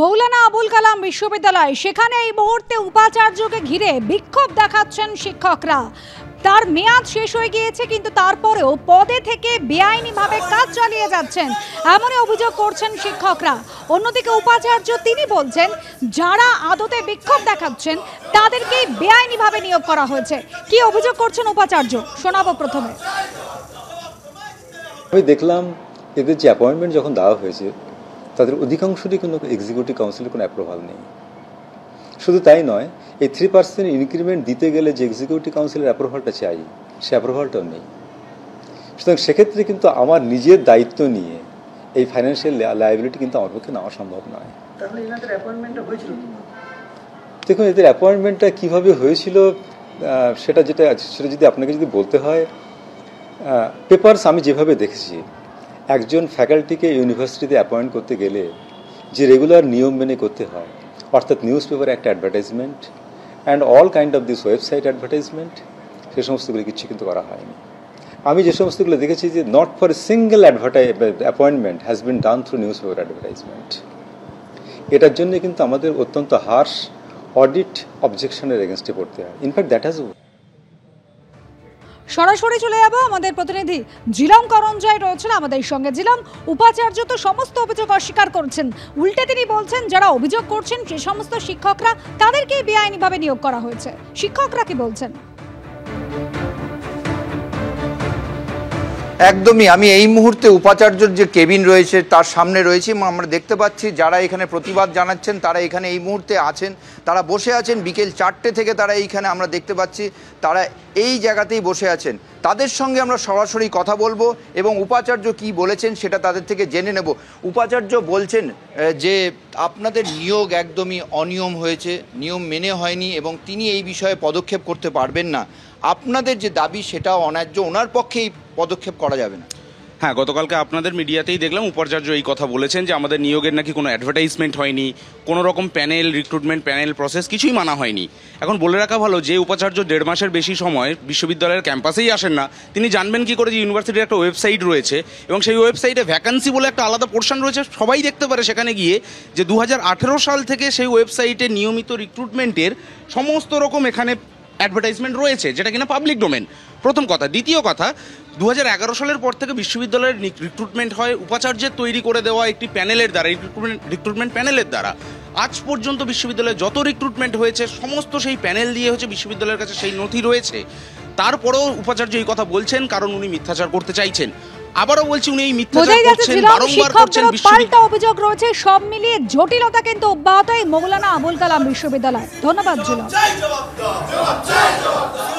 মৌলানা আবুল কালাম বিশ্ববিদ্যালয় সেখানে এই মুহূর্তে উপাচার্যকে ঘিরে বিক্ষোভ দেখাচ্ছেন শিক্ষকরা তার মেয়াদ শেষ হয়ে গিয়েছে কিন্তু তারপরেও পদে থেকে বেআইনিভাবে কাজ চালিয়ে যাচ্ছেন এমনই অভিযোগ করছেন শিক্ষকরা অন্যদিকে উপাচার্য তিনি বলছেন যারা আদতে বিক্ষোভ দেখাচ্ছেন তাদেরকে বেআইনিভাবে নিয়োগ করা হয়েছে কি অভিযোগ করছেন উপাচার্য শোনাবো প্রথমে আমি দেখলাম এদের যে অ্যাপয়েন্টমেন্ট যখন দেওয়া হয়েছে তাদের অধিকাংশরই কোনো এক্সিকিউটিভ কাউন্সিলের কোনো অ্যাপ্রুভাল নেই শুধু তাই নয় এই থ্রি পার্সেন্ট ইনক্রিমেন্ট দিতে গেলে যে এক্সিকিউটিভ কাউন্সিলের অ্যাপ্রুভালটা চাই সে অ্যাপ্রুভালটাও নেই সুতরাং সেক্ষেত্রে কিন্তু আমার নিজের দায়িত্ব নিয়ে এই ফাইন্যান্সিয়াল লাইবিলিটি কিন্তু আমার পক্ষে নেওয়া সম্ভব নয় দেখুন এদের অ্যাপয়েন্টমেন্টটা কীভাবে হয়েছিল সেটা যেটা সেটা যদি আপনাকে যদি বলতে হয় পেপারস আমি যেভাবে দেখেছি একজন ফ্যাকাল্টিকে ইউনিভার্সিটিতে অ্যাপয়েন্ট করতে গেলে যে রেগুলার নিয়ম মেনে করতে হয় অর্থাৎ নিউজ পেপার একটা advertisement and all kind of this website advertisement সে সমস্তগুলি কিছু কিন্তু করা হয়নি আমি যে সমস্তগুলো দেখেছি যে not for a single advertise appointment has been done through news paper advertisement এটার জন্য কিন্তু আমাদের অত্যন্ত হার্শ অডিট অবজেকশনের এগেনস্টে পড়তে হয় ইনফ্যাক্ট দ্যাট হ্যাজ সরাসরি চলে যাবো আমাদের প্রতিনিধি জিলাম করঞ্জয় রয়েছেন আমাদের সঙ্গে জিলাম উপাচার্য তো সমস্ত অভিযোগ অস্বীকার করছেন উল্টে তিনি বলছেন যারা অভিযোগ করছেন সে সমস্ত শিক্ষকরা তাদেরকেই বেআইনিভাবে নিয়োগ করা হয়েছে শিক্ষকরা কি বলছেন একদমই আমি এই মুহূর্তে উপাচার্যর যে কেবিন রয়েছে তার সামনে রয়েছি আমরা দেখতে পাচ্ছি যারা এখানে প্রতিবাদ জানাচ্ছেন তারা এখানে এই মুহূর্তে আছেন তারা বসে আছেন বিকেল চারটে থেকে তারা এইখানে আমরা দেখতে পাচ্ছি তারা এই জায়গাতেই বসে আছেন তাদের সঙ্গে আমরা সরাসরি কথা বলবো এবং উপাচার্য কি বলেছেন সেটা তাদের থেকে জেনে নেব উপাচার্য বলছেন যে আপনাদের নিয়োগ একদমই অনিয়ম হয়েছে নিয়ম মেনে হয়নি এবং তিনি এই বিষয়ে পদক্ষেপ করতে পারবেন না আপনাদের যে দাবি সেটা অন্যায্য ওনার পক্ষেই পদক্ষেপ করা যাবে না হ্যাঁ গতকালকে আপনাদের মিডিয়াতেই দেখলাম উপাচার্য এই কথা বলেছেন যে আমাদের নিয়োগের নাকি কোনো অ্যাডভার্টাইজমেন্ট হয়নি কোনো রকম প্যানেল রিক্রুটমেন্ট প্যানেল প্রসেস কিছুই মানা হয়নি এখন বলে রাখা ভালো যে উপাচার্য দেড় মাসের বেশি সময় বিশ্ববিদ্যালয়ের ক্যাম্পাসেই আসেন না তিনি জানবেন কি করে যে ইউনিভার্সিটির একটা ওয়েবসাইট রয়েছে এবং সেই ওয়েবসাইটে ভ্যাকান্সি বলে একটা আলাদা পোর্শন রয়েছে সবাই দেখতে পারে সেখানে গিয়ে যে দু সাল থেকে সেই ওয়েবসাইটে নিয়মিত রিক্রুটমেন্টের সমস্ত রকম এখানে অ্যাডভার্টাইজমেন্ট রয়েছে যেটা কিনা পাবলিক ডোমেন প্রথম কথা দ্বিতীয় কথা দু সালের পর থেকে বিশ্ববিদ্যালয়ের রিক্রুটমেন্ট হয় উপাচার্যের তৈরি করে দেওয়া একটি প্যানেলের দ্বারা রিক্রুটমেন্ট রিক্রুটমেন্ট প্যানেলের দ্বারা আজ পর্যন্ত বিশ্ববিদ্যালয়ে যত রিক্রুটমেন্ট হয়েছে সমস্ত সেই প্যানেল দিয়ে হচ্ছে বিশ্ববিদ্যালয়ের কাছে সেই নথি রয়েছে তারপরেও উপাচার্য এই কথা বলছেন কারণ উনি মিথ্যাচার করতে চাইছেন আবারও বলছি উনি এই পাল্টা অভিযোগ রয়েছে সব মিলিয়ে জটিলতা কিন্তু অব্যাহত এই মৌলানা আবুল কালাম বিশ্ববিদ্যালয় ধন্যবাদ জুলাম